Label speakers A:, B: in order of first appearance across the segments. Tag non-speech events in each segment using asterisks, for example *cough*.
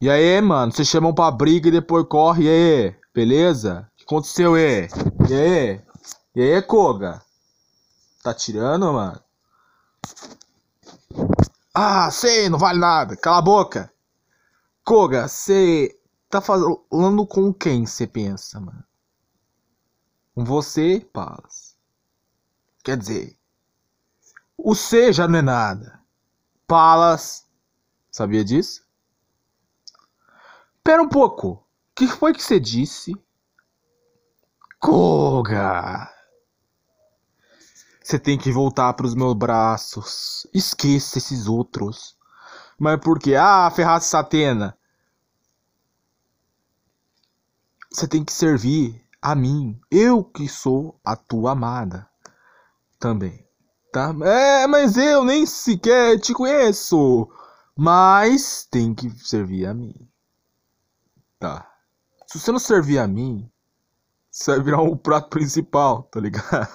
A: E aí, mano, vocês chamam pra briga e depois corre, e aí? Beleza? O que aconteceu, e? E aí? E aí, Koga? Tá tirando, mano? Ah, sei, não vale nada. Cala a boca. Koga, você tá falando com quem você pensa, mano? Com você, Palas. Quer dizer, o C já não é nada. Palas. Sabia disso? Pera um pouco. que foi que você disse? Koga! Você tem que voltar para os meus braços. Esqueça esses outros. Mas por quê? Ah, Ferraz Satena. Você tem que servir a mim. Eu que sou a tua amada. Também. Tá? É, mas eu nem sequer te conheço. Mas tem que servir a mim tá? Se você não servir a mim, você vai virar o prato principal, tá ligado?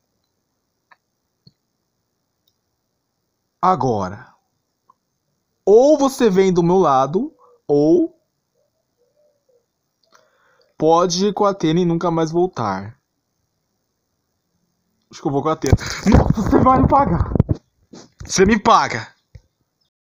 A: *laughs* Agora, ou você vem do meu lado, ou pode ir com a Atena e nunca mais voltar. Acho que eu vou com a Atena. Nossa, você vai me pagar. Você me paga.